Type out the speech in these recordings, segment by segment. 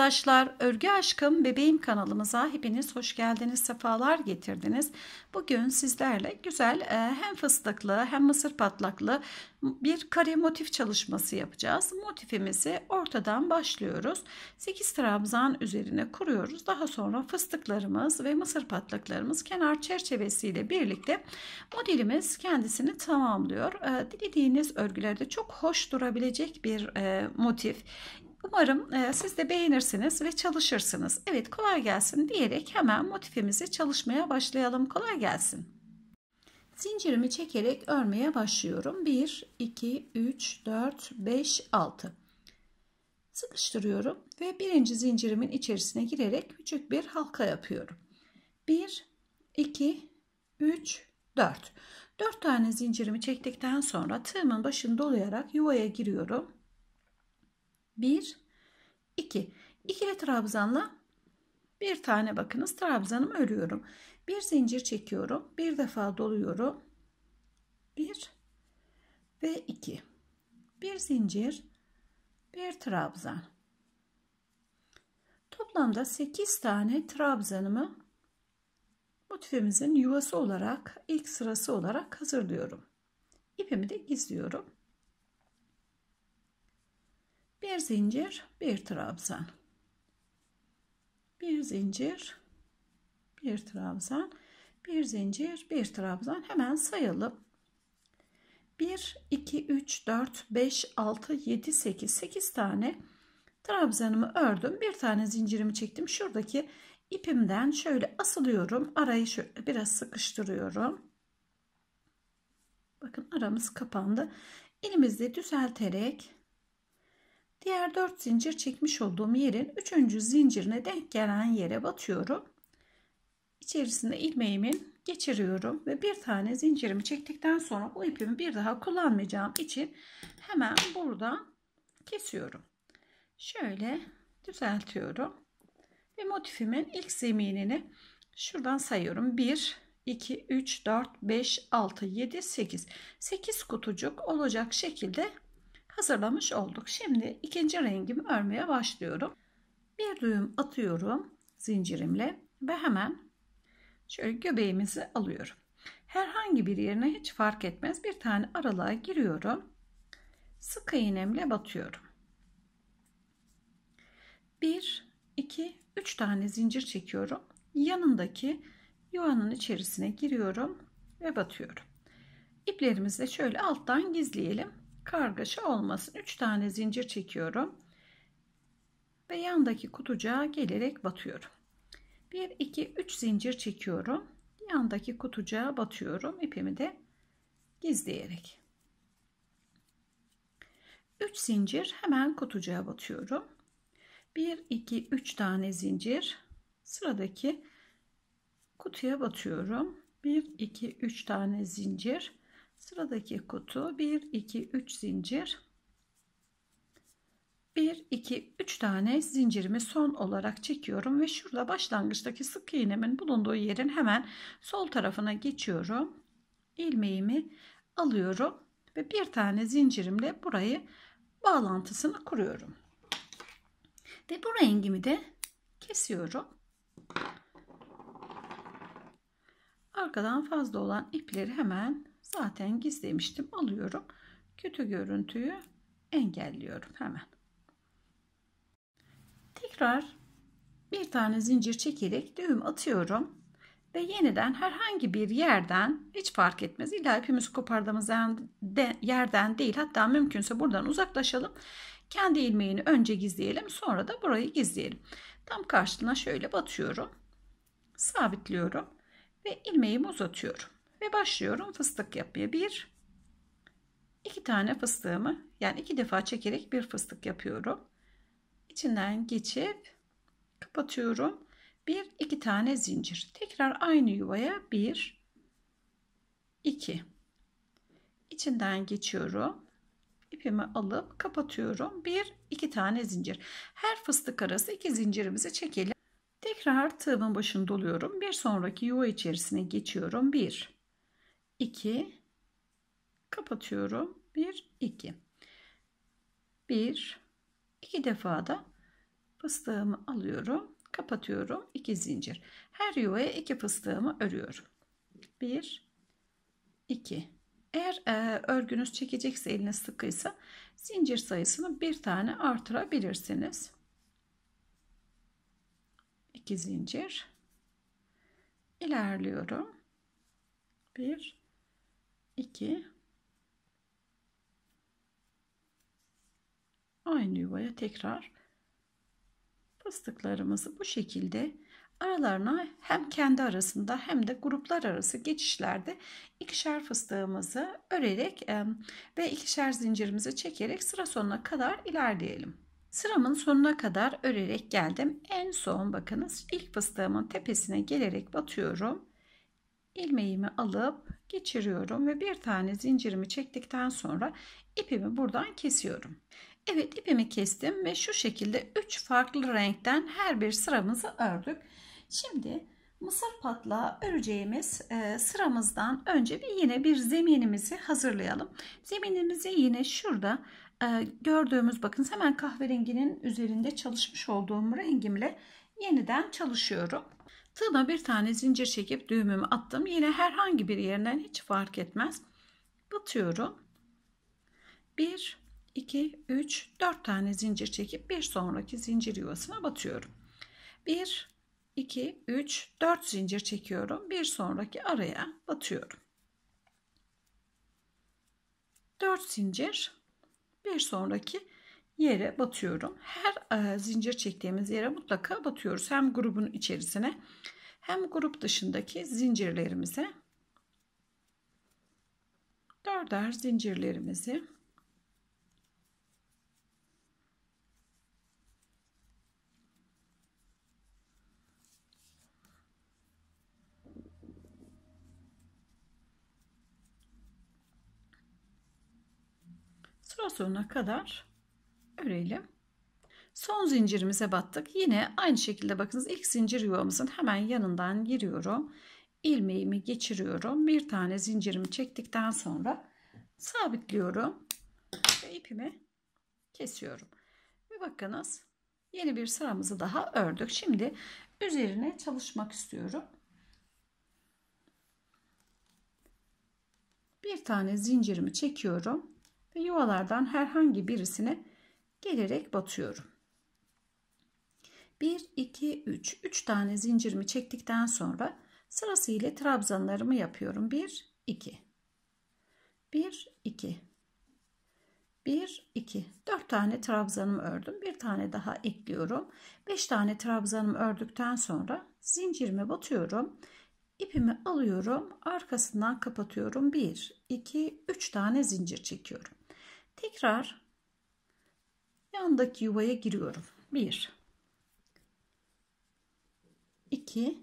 arkadaşlar, Örgü Aşkım Bebeğim kanalımıza hepiniz hoş geldiniz, sefalar getirdiniz. Bugün sizlerle güzel e, hem fıstıklı hem mısır patlaklı bir kare motif çalışması yapacağız. Motifimizi ortadan başlıyoruz. 8 trabzan üzerine kuruyoruz. Daha sonra fıstıklarımız ve mısır patlaklarımız kenar çerçevesiyle birlikte modelimiz kendisini tamamlıyor. E, dilediğiniz örgülerde çok hoş durabilecek bir e, motif. Umarım e, siz de beğenirsiniz ve çalışırsınız. Evet kolay gelsin diyerek hemen motifimizi çalışmaya başlayalım. Kolay gelsin. Zincirimi çekerek örmeye başlıyorum. 1, 2, 3, 4, 5, 6. Sıkıştırıyorum ve birinci zincirimin içerisine girerek küçük bir halka yapıyorum. 1, 2, 3, 4. 4 tane zincirimi çektikten sonra tığımın başını dolayarak yuvaya giriyorum 1, 2. İkili trabzanla bir tane bakınız trabzanımı örüyorum. Bir zincir çekiyorum. Bir defa doluyorum. 1 ve 2. Bir zincir, bir trabzan. Toplamda 8 tane trabzanımı motifimizin yuvası olarak, ilk sırası olarak hazırlıyorum. İpimi de izliyorum. Bir zincir, bir trabzan. Bir zincir, bir trabzan. Bir zincir, bir trabzan. Hemen sayalım. 1, 2, 3, 4, 5, 6, 7, 8, 8 tane trabzanımı ördüm. Bir tane zincirimi çektim. Şuradaki ipimden şöyle asılıyorum. Arayı şöyle biraz sıkıştırıyorum. Bakın aramız kapandı. Elimizle düzelterek Diğer 4 zincir çekmiş olduğum yerin 3. zincirine denk gelen yere batıyorum. İçerisinde ilmeğimin geçiriyorum ve bir tane zincirimi çektikten sonra bu ipimi bir daha kullanmayacağım için hemen burada kesiyorum. Şöyle düzeltiyorum ve motifimin ilk zeminini şuradan sayıyorum. 1 2 3 4 5 6 7 8 8 kutucuk olacak şekilde hazırlamış olduk. Şimdi ikinci rengimi örmeye başlıyorum. Bir düğüm atıyorum zincirimle ve hemen şöyle göbeğimizi alıyorum. Herhangi bir yerine hiç fark etmez bir tane aralığa giriyorum. Sık iğnemle batıyorum. 1, 2, 3 tane zincir çekiyorum. Yanındaki yuvanın içerisine giriyorum ve batıyorum. İplerimizi de şöyle alttan gizleyelim kargaşa olmasın. 3 tane zincir çekiyorum. Ve yandaki kutucuğa gelerek batıyorum. 1, 2, 3 zincir çekiyorum. Yandaki kutucuğa batıyorum. ipimi de gizleyerek. 3 zincir hemen kutucuğa batıyorum. 1, 2, 3 tane zincir. Sıradaki kutuya batıyorum. 1, 2, 3 tane zincir. Sıradaki kutu 1 2 3 zincir. 1 2 3 tane zincirimi son olarak çekiyorum ve şurada başlangıçtaki sık iğnemin bulunduğu yerin hemen sol tarafına geçiyorum. ilmeğimi alıyorum ve bir tane zincirimle burayı bağlantısını kuruyorum. Ve bu rengimi de kesiyorum. Arkadan fazla olan ipleri hemen Zaten gizlemiştim. Alıyorum. Kötü görüntüyü engelliyorum hemen. Tekrar bir tane zincir çekerek düğüm atıyorum ve yeniden herhangi bir yerden hiç fark etmez. İlla ipimizi kopardığımız yerden değil hatta mümkünse buradan uzaklaşalım. Kendi ilmeğini önce gizleyelim sonra da burayı gizleyelim. Tam karşılığına şöyle batıyorum. Sabitliyorum ve ilmeğimi uzatıyorum. Ve başlıyorum fıstık yapmaya. Bir, iki tane fıstığımı yani iki defa çekerek bir fıstık yapıyorum. İçinden geçip kapatıyorum. Bir, iki tane zincir. Tekrar aynı yuvaya bir, iki. İçinden geçiyorum ipimi alıp kapatıyorum. Bir, iki tane zincir. Her fıstık arası iki zincirimizi çekelim. Tekrar tığımın başını doluyorum. Bir sonraki yuva içerisine geçiyorum. Bir, 2 kapatıyorum 1 2 1 2 defa da fıstığımı alıyorum kapatıyorum 2 zincir her yuvaya 2 fıstığımı örüyorum 1 2 eğer e, örgünüz çekecekse eliniz sıkıysa zincir sayısını bir tane artırabilirsiniz 2 zincir ilerliyorum 1 2 aynı yuvaya tekrar fıstıklarımızı bu şekilde aralarına hem kendi arasında hem de gruplar arası geçişlerde ikişer fıstığımızı örerek ve ikişer zincirimizi çekerek sıra sonuna kadar ilerleyelim. Sıramın sonuna kadar örerek geldim. En son bakınız ilk fıstığımın tepesine gelerek batıyorum ilmeğimi alıp geçiriyorum ve bir tane zincirimi çektikten sonra ipimi buradan kesiyorum. Evet ipimi kestim ve şu şekilde 3 farklı renkten her bir sıramızı ördük. Şimdi mısır patlağı öreceğimiz e, sıramızdan önce bir yine bir zeminimizi hazırlayalım. Zeminimizi yine şurada e, gördüğümüz bakın hemen kahverenginin üzerinde çalışmış olduğum rengimle yeniden çalışıyorum. Tığda bir tane zincir çekip düğümümü attım. Yine herhangi bir yerinden hiç fark etmez. Batıyorum. 1, 2, 3, 4 tane zincir çekip bir sonraki zincir yuvasına batıyorum. 1, 2, 3, 4 zincir çekiyorum. Bir sonraki araya batıyorum. 4 zincir bir sonraki yere batıyorum. Her e, zincir çektiğimiz yere mutlaka batıyoruz. Hem grubun içerisine hem grup dışındaki zincirlerimize. Dörder zincirlerimizi sıra sonuna kadar örelim. Son zincirimize battık. Yine aynı şekilde bakınız ilk zincir yuvamızın hemen yanından giriyorum. ilmeğimi geçiriyorum. Bir tane zincirimi çektikten sonra sabitliyorum ve ipimi kesiyorum. Ve bakınız yeni bir sıramızı daha ördük. Şimdi üzerine çalışmak istiyorum. Bir tane zincirimi çekiyorum ve yuvalardan herhangi birisini gelerek batıyorum. 1, 2, 3. 3 tane zincirimi çektikten sonra sırasıyla trabzanlarımı yapıyorum. 1, 2. 1, 2. 1, 2. 4 tane trabzanımı ördüm. Bir tane daha ekliyorum. 5 tane trabzanımı ördükten sonra zincirimi batıyorum. İpimi alıyorum. Arkasından kapatıyorum. 1, 2, 3 tane zincir çekiyorum. Tekrar Yandaki yuvaya giriyorum. 1 2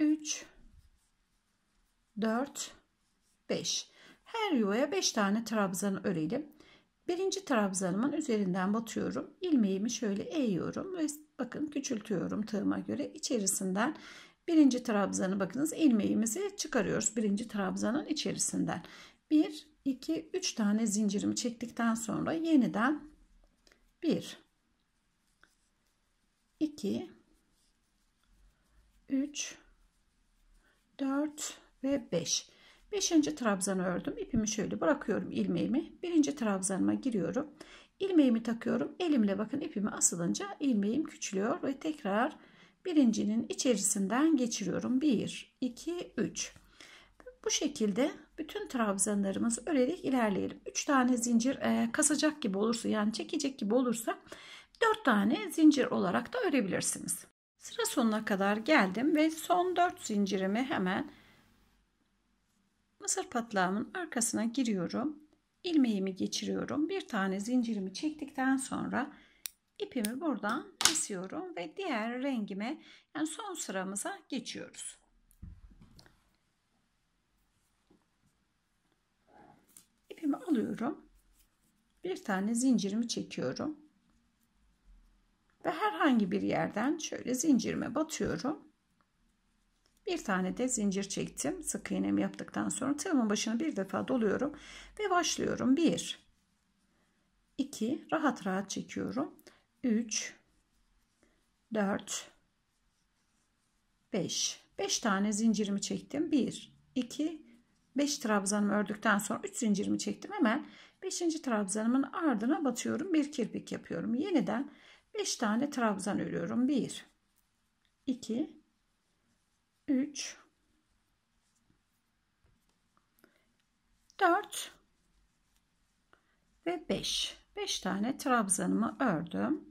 3 4 5 her yuvaya 5 tane trabzan örelim. Birinci trabzanımın üzerinden batıyorum. ilmeğimi şöyle eğiyorum ve bakın küçültüyorum tığıma göre. içerisinden birinci trabzanı bakınız ilmeğimizi çıkarıyoruz. Birinci trabzanın içerisinden. 1 2 3 tane zincirimi çektikten sonra yeniden 1 2 3 4 ve 5 5. trabzanı ördüm ipimi şöyle bırakıyorum ilmeğimi birinci trabzanıma giriyorum ilmeğimi takıyorum elimle bakın ipimi asılınca ilmeğim küçülüyor ve tekrar birincinin içerisinden geçiriyorum 1 2 3 bu şekilde bütün trabzanlarımız örerek ilerleyelim. 3 tane zincir e, kasacak gibi olursa yani çekecek gibi olursa 4 tane zincir olarak da örebilirsiniz. Sıra sonuna kadar geldim ve son 4 zincirimi hemen mısır patlağımın arkasına giriyorum. Ilmeğimi geçiriyorum. Bir tane zincirimi çektikten sonra ipimi buradan kesiyorum ve diğer rengime yani son sıramıza geçiyoruz. ipimi alıyorum. Bir tane zincirimi çekiyorum. Ve herhangi bir yerden şöyle zincirime batıyorum. Bir tane de zincir çektim. Sık iğnemi yaptıktan sonra tığımın başını bir defa doluyorum ve başlıyorum. 1 2 rahat rahat çekiyorum. 3 4 5 5 tane zincirimi çektim. 1 2 5 trabzanımı ördükten sonra 3 zincirimi çektim. Hemen 5. trabzanımın ardına batıyorum. Bir kirpik yapıyorum. Yeniden 5 tane trabzan örüyorum. 1 2 3 4 ve 5. 5 tane trabzanımı ördüm.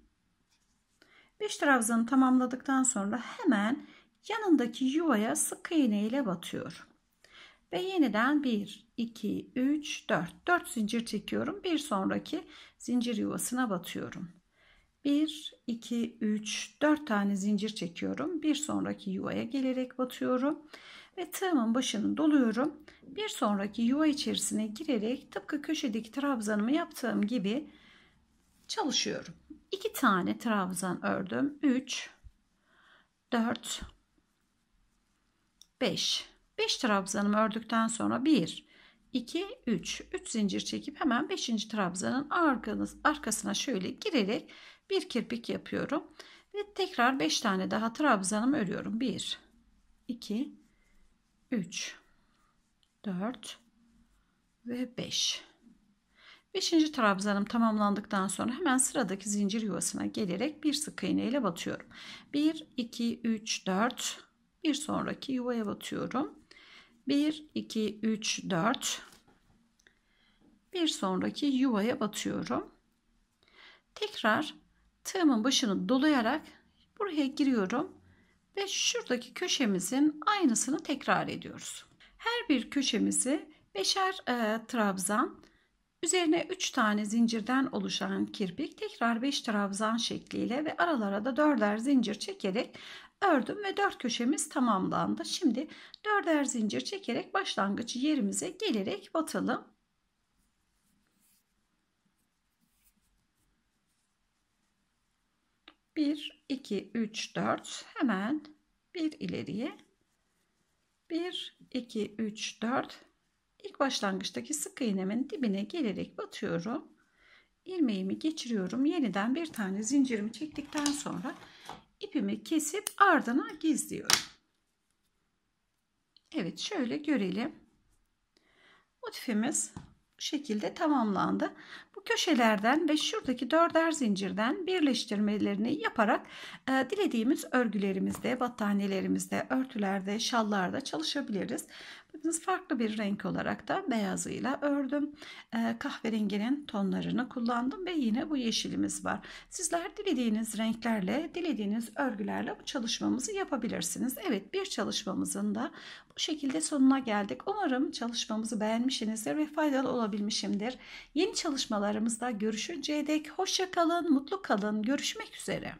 5 trabzanı tamamladıktan sonra hemen yanındaki yuvaya sık iğne ile batıyorum. Ve yeniden 1, 2, 3, 4. 4 zincir çekiyorum. Bir sonraki zincir yuvasına batıyorum. 1, 2, 3, 4 tane zincir çekiyorum. Bir sonraki yuvaya gelerek batıyorum. Ve tığımın başını doluyorum. Bir sonraki yuva içerisine girerek tıpkı köşedeki trabzanımı yaptığım gibi çalışıyorum. 2 tane trabzan ördüm. 3, 4, 5 5 trabzanımı ördükten sonra 1, 2, 3. 3 zincir çekip hemen 5. trabzanın arkasına şöyle girerek bir kirpik yapıyorum. Ve tekrar 5 tane daha trabzanımı örüyorum. 1, 2, 3, 4 ve 5. 5. trabzanım tamamlandıktan sonra hemen sıradaki zincir yuvasına gelerek bir sık iğne ile batıyorum. 1, 2, 3, 4 bir sonraki yuvaya batıyorum. 1 2 3 4 bir sonraki yuvaya batıyorum tekrar tığımın başını dolayarak buraya giriyorum ve şuradaki köşemizin aynısını tekrar ediyoruz her bir köşemizi beşer e, trabzan üzerine 3 tane zincirden oluşan kirpik tekrar 5 trabzan şekliyle ve aralara da 4'er zincir çekerek ördüm ve dört köşemiz tamamlandı. Şimdi dörder zincir çekerek başlangıç yerimize gelerek batalım. Bir, iki, üç, dört. Hemen bir ileriye. Bir, iki, üç, dört. İlk başlangıçtaki sık iğnemin dibine gelerek batıyorum. İlmeğimi geçiriyorum. Yeniden bir tane zincirimi çektikten sonra ipimi kesip ardına gizliyorum. Evet şöyle görelim. Motifimiz bu şekilde tamamlandı. Bu köşelerden ve şuradaki dörder zincirden birleştirmelerini yaparak e, dilediğimiz örgülerimizde, battaniyelerimizde, örtülerde, şallarda çalışabiliriz farklı bir renk olarak da beyazıyla ördüm. Ee, kahverenginin tonlarını kullandım ve yine bu yeşilimiz var. Sizler dilediğiniz renklerle, dilediğiniz örgülerle bu çalışmamızı yapabilirsiniz. Evet bir çalışmamızın da bu şekilde sonuna geldik. Umarım çalışmamızı beğenmişsinizdir ve faydalı olabilmişimdir. Yeni çalışmalarımızda görüşünceye dek hoşça kalın, mutlu kalın. Görüşmek üzere.